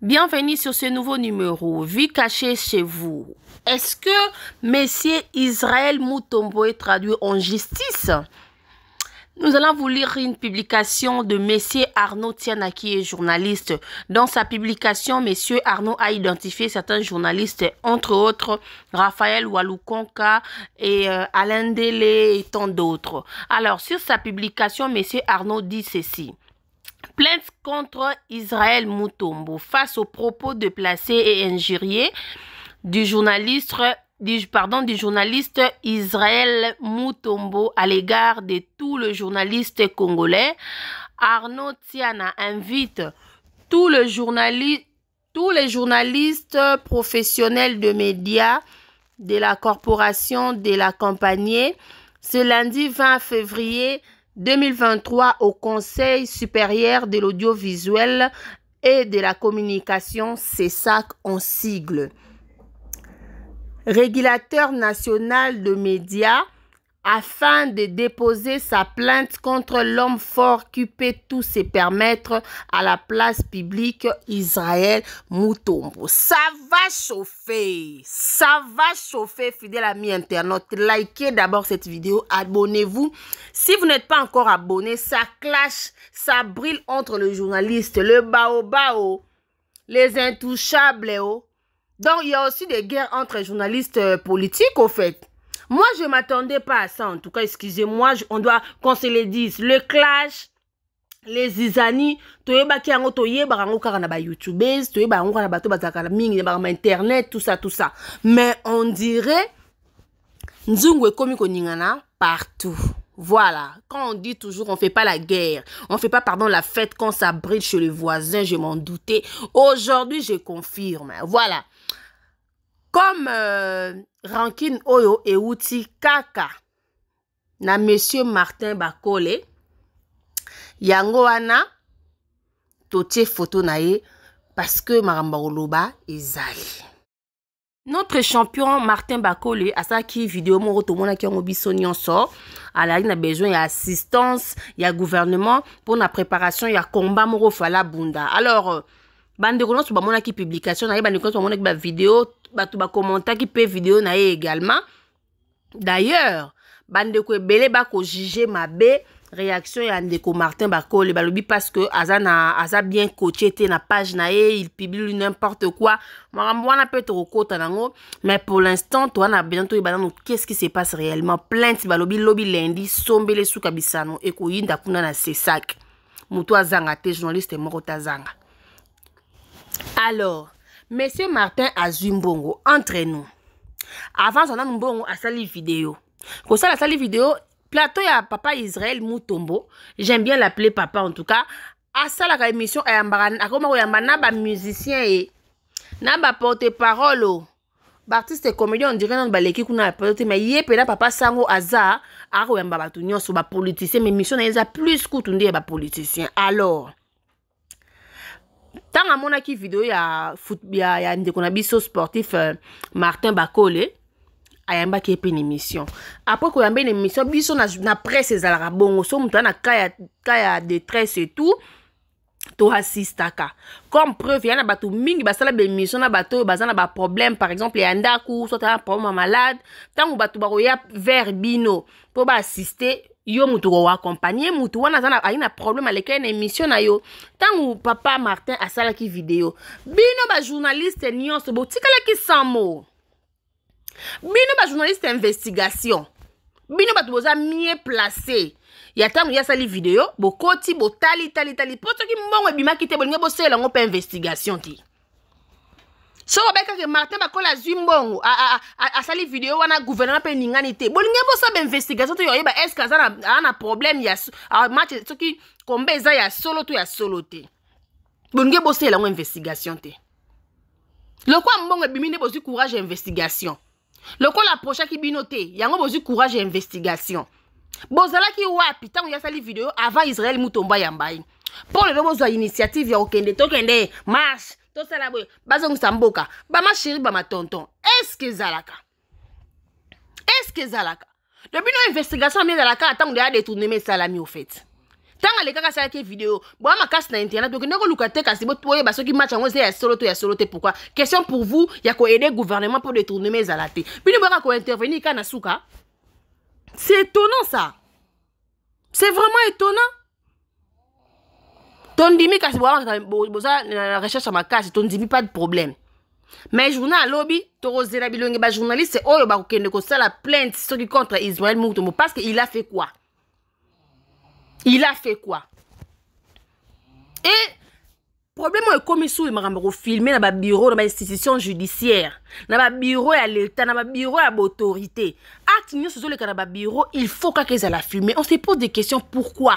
Bienvenue sur ce nouveau numéro, Vie cachée chez vous. Est-ce que Messieurs Israël Moutombo est traduit en justice nous allons vous lire une publication de Messier Arnaud Tiana, qui journaliste. Dans sa publication, messieurs Arnaud a identifié certains journalistes, entre autres Raphaël Waloukonka et euh, Alain Dele et tant d'autres. Alors, sur sa publication, Monsieur Arnaud dit ceci plainte contre Israël Mutombo face aux propos déplacés et injuriés du journaliste, pardon, du journaliste Israël Mutombo à l'égard de tout le journaliste congolais. Arnaud Tiana invite tous les journalistes professionnels de médias de la corporation de la compagnie ce lundi 20 février 2023 au Conseil supérieur de l'audiovisuel et de la communication, CESAC en sigle. Régulateur national de médias, afin de déposer sa plainte contre l'homme fort qui peut tout se permettre à la place publique Israël Moutombo. Ça va chauffer, ça va chauffer, fidèle ami internaute. Likez d'abord cette vidéo, abonnez-vous. Si vous n'êtes pas encore abonné, ça clash, ça brille entre le journaliste, le baobao, les intouchables. Oh. Donc, il y a aussi des guerres entre journalistes euh, politiques, au fait. Moi, je ne m'attendais pas à ça. En tout cas, excusez-moi, on doit qu'on se le dise. Le clash, les zizani, toyebaki yango toyebaka yango kaka na bayoutubese toyebaka yango kaka na bato bazalaka na mingi yebaka ma internet tout ça tout ça mais on dirait nous, ekomi koningana partout Voilà, quand on dit toujours on fait pas la guerre, on fait pas pardon la fête quand ça brille chez les voisins, je m'en doutais. Aujourd'hui, je confirme. Voilà comme euh, Rankin Oyo et Outi kaka na monsieur martin bakole yango wana totie photo parce que Maramba est allé. notre champion martin bakole a video moko qui yango biso nyonso il a besoin il assistance a gouvernement pour la préparation il y a combat moko fala bunda alors Bande bandeko nyonso ki publication na ye bandeko ba bamonaki ba bato ki pe video na ye également d'ailleurs ko juger ma mabe réaction ya ndeko martin bakole balobi parce que azana na, aza bien coaché te na page na ye il publie n'importe quoi makambo wana mpe tokokota nango mais pour l'instant towana bena toyeba nano qu'est-ce qui se passe réellement plainte balobi lobi lundi sombele kabisano, eko yinda kuna na sesak moto azanga te journaliste moko Zanga alors monsieur martin Azumbongo, entre nous avant sali vidéo, asali video la sali vidéo, plateau ya papa Israël mutombo j'aime bien l'appeler papa en tout cas asalaka émission A akoma koyamba na musicien et naba porte parole Bartiste et comédien on non baleki kuna a mais Mais ye mpena papa sango aza akoyamba la politique politicien, mais mission na plus kutu à ya politicien. alors ntango amonaki video ya, ya, ya ndeko na biso sportif euh, martin bakole ayambaki ye mpe na émission après koyamba ye na émission biso na, na presse ezalaka bongo so moto aza na ka ya détresse et tout toasistaka comme preuve ya na bato mingi basala bémission na bato oyo baza na baproblème par exemple ya ndako soit aza na problème ya malade ntango bato bakoya vers bino mpo baasiste yo mutu koaccompagne mutu wana aza ayi na problème alekeli na émission na yo ntango papa martin asalaki video bino bajournaliste nyonso botikalaki sanmo bino bajournaliste investigation bino bato boza mie place ya ntango ye asali video bokoti botali tali tali mpo soki mbongo ebimaki te bolingi bosalela yango mpe investigation te soki obekaki martin bakola azwi mbongo asali video wana gouvernement mpe eningani te bolingi bosa bainvestigation to yoyeba estce aza na problème ya match soki kombe eza ya solo to ya solo te bolingi bosala yango investigation te lokola mbongo ebimi nde bozwi courage ya investigation lokola aprochaki bino te yango bozwi courage ya investigation bozalaki wapi ntango yasali video avant israel mutombo ayamba ye mpo lelo bozwa initiative ya kokende tokende marche tosala boye bazongisa mboka bamasheri bamatonton eske ezalaka eske bien de bino Zalaka? ami ezalaka ntango détourné mes salamis au fait ntango alekaka vidéo, video ma makasi na internet okende koluka te kasi boyeba soki match yango eza ya solo to ya solo te pourquoi? question pour vous ya le gouvernement pour mes alatés? Puis nous bino qu'on intervenir, quand na suka c'est étonnant ça c'est vraiment étonnant tondimi kasi ça, na recherche ton tondimi pas de problème mais journal lobby, c'est tokozela bilongi bajournaliste oyo ça la plainte soki contre Israël mutombo parce qu'il a fait quoi il a fait quoi et problème le ekomi filmé dans ma bureau, dans na institution judiciaire dans bureau na dans ya bureau na l'autorité. À baautorité acte nyonso dans na bureau, il faut kaka la filmé. on se pose des questions pourquoi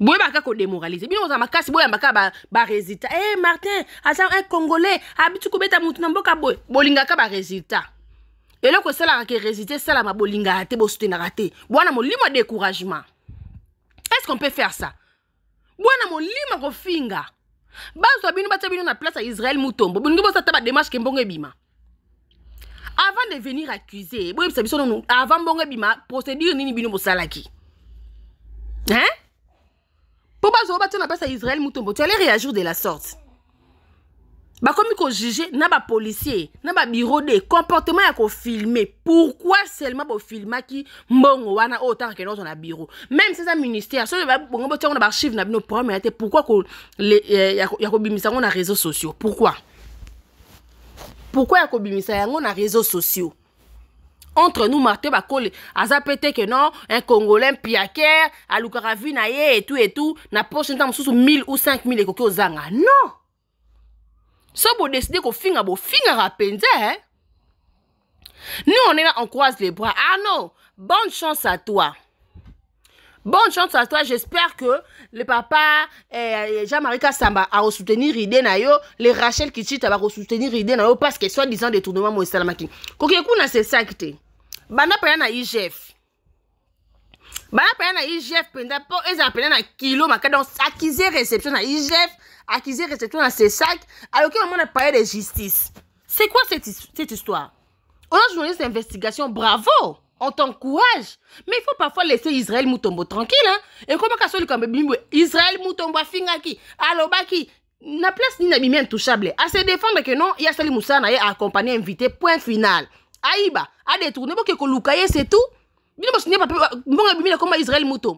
baka ko kodémoralise bino za makasi boye kaka ba, ba Eh martin aza un congolais habitu ko beta na mboka boye bolingaka cela eloko esalaka ke résultat esalama bolinga te bosutenaka te bwana mo lima découragement est ce qu'on peut faire ça bwana molimo ko kofinga bazwa bino batya bino na place ya israel mutombo bolingi bosata démarche ke mbongo bima. avant de venir accuser boyebisa biso nonu avant mbongo bima procédure nini bino bosalaki hein tu n'as pas pesa Israël mutombo tu allez réagir de la sorte bah, comme qu'on juger na policiers, na bureau de comportement qu'on kofilme Pourquoi seulement qui mbongo wana autant oh, que nous on a bureau même c'est un ministère va bongo botia yango na baarchive na bino qu'on les euh, y a qu'on kobimisa on a réseaux sociaux Pourquoi Pourquoi y a qu'on bimisa on a réseaux sociaux entre nous va bakole aza pété que non un congolais piaker à na et tout et tout na poche temps sous 1000 ou 5000 ekoki zanga non so bodeside qu'on fin à hein? nous on est là on croise les bras ah non bonne chance à toi Bonne chance à toi. J'espère que le papa eh, Jean-Marie Kassamba a soutenir l'idée yo, les Rachel Kichita va soutenir l'idée yo parce que soi-disant détournement Moïse Salamaki. Kokekuna c'est ça qui Bana mpenza na igf Bana mpenza na igf pendant pour ezala mpenza na kilo makadi donc acquise réception na igf acquise réception na cesac aloki a palais de justice c'est quoi cette, cette histoire on a journaliste d'investigation bravo on t'encourage mais il faut parfois laisser israël mutombo tranquille hein ekomaka so likambo comme israël mutombo afingaki qui na place nini abimi intouchable se défendre que non ye Moussa na ye accompagné invité point final ayiba adetourne bokee koluka ye c'est tout bino basuni mbongo bimina koma israel moto